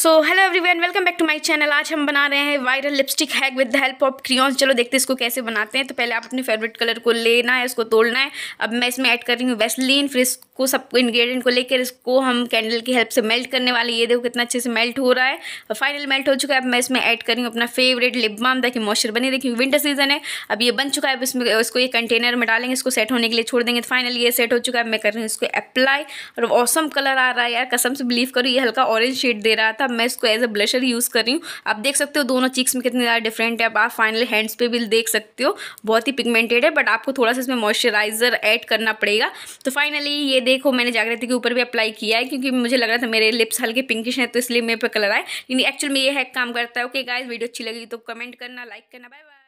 so hello everyone welcome back to my channel आज हम बना रहे हैं viral lipstick hack with the help of crayons चलो देखते हैं इसको कैसे बनाते हैं तो पहले आप अपने फेवरेट कलर को लेना है उसको तोड़ना है अब मैं इसमें ऐड कर रही हूँ वेस्लिन फिर इस इसको सब इन्ग्रीडियंट को लेकर इसको हम कैंडल की हेल्प से मेल्ट करने वाले ये देखो कितना अच्छे से मेल्ट हो रहा है और फाइनल मेल्ट हो चुका है अब मैं इसमें ऐड करी हूँ अपना फेवरेट लिप बाम ताकि मॉइस्चर बनी रखी विंटर सीजन है अब ये बन चुका है अब इसमें इसको ये कंटेनर में डालेंगे इसको सेट होने के लिए छोड़ देंगे तो फाइनल ये सेट हो चुका है मैं कर रही हूँ इसको अप्लाई और ऑसम कलर आ रहा है यार कसम से बिलीव करूँ ये हल्का ऑरेंज शेड दे रहा था मैं इसको एज अ ब्लशर यूज़ कर रही हूँ आप देख सकते हो दोनों चीक्स में कितने ज़्यादा डिफरेंट है अब आप फाइनल हैंड्स पे भी देख सकते हो बहुत ही पिगमेंटेड है बट आपको थोड़ा सा इसमें मॉइस्चराइजर ऐड करना पड़ेगा तो फाइनली ये देखो मैंने जागृति के ऊपर भी अप्लाई किया है क्योंकि मुझे लग रहा था मेरे लिप्स हल्के पिंकिश हैं तो इसलिए मेरे पर कलर आए लेकिन एक्चुअल में ये है काम करता है ओके गाइज वीडियो अच्छी लगी तो कमेंट करना लाइक करना बाय बाय